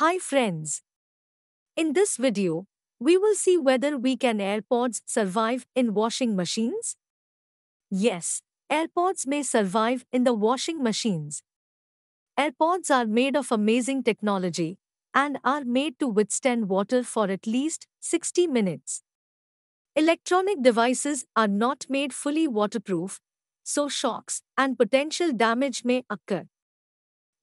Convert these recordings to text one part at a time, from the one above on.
Hi friends. In this video, we will see whether we can AirPods survive in washing machines. Yes, AirPods may survive in the washing machines. AirPods are made of amazing technology and are made to withstand water for at least 60 minutes. Electronic devices are not made fully waterproof, so shocks and potential damage may occur.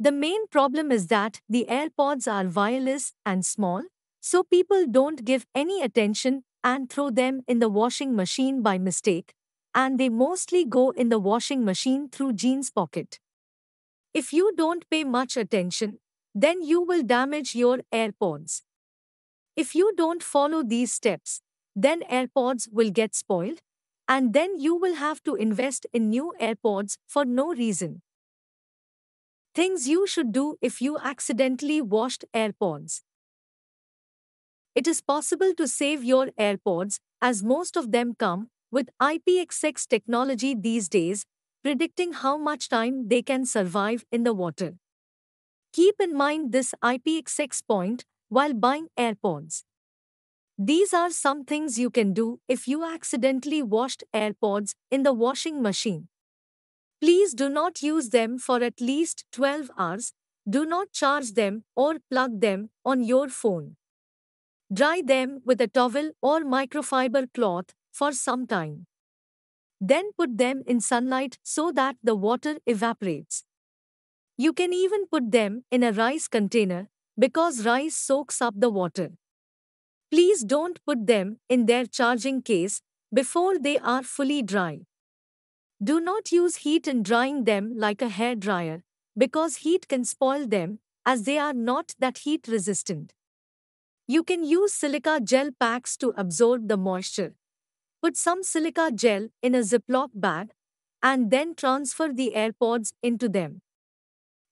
The main problem is that the AirPods are wireless and small, so people don't give any attention and throw them in the washing machine by mistake, and they mostly go in the washing machine through jeans pocket. If you don't pay much attention, then you will damage your AirPods. If you don't follow these steps, then AirPods will get spoiled, and then you will have to invest in new AirPods for no reason. Things you should do if you accidentally washed AirPods. It is possible to save your AirPods, as most of them come with IPX6 technology these days, predicting how much time they can survive in the water. Keep in mind this IPX6 point while buying AirPods. These are some things you can do if you accidentally washed AirPods in the washing machine. Please do not use them for at least 12 hours. Do not charge them or plug them on your phone. Dry them with a towel or microfiber cloth for some time. Then put them in sunlight so that the water evaporates. You can even put them in a rice container because rice soaks up the water. Please don't put them in their charging case before they are fully dry. Do not use heat in drying them like a hair dryer, because heat can spoil them, as they are not that heat resistant. You can use silica gel packs to absorb the moisture. Put some silica gel in a Ziploc bag and then transfer the AirPods into them.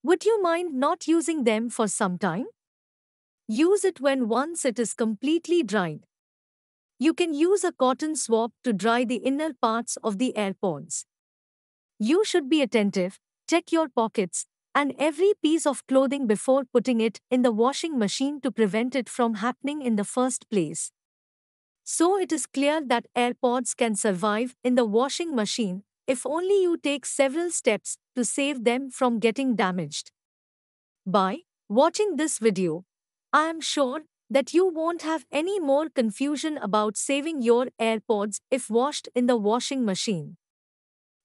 Would you mind not using them for some time? Use it when once it is completely dried. You can use a cotton swab to dry the inner parts of the AirPods. You should be attentive, check your pockets, and every piece of clothing before putting it in the washing machine to prevent it from happening in the first place. So it is clear that AirPods can survive in the washing machine if only you take several steps to save them from getting damaged. By watching this video, I am sure that you won't have any more confusion about saving your AirPods if washed in the washing machine.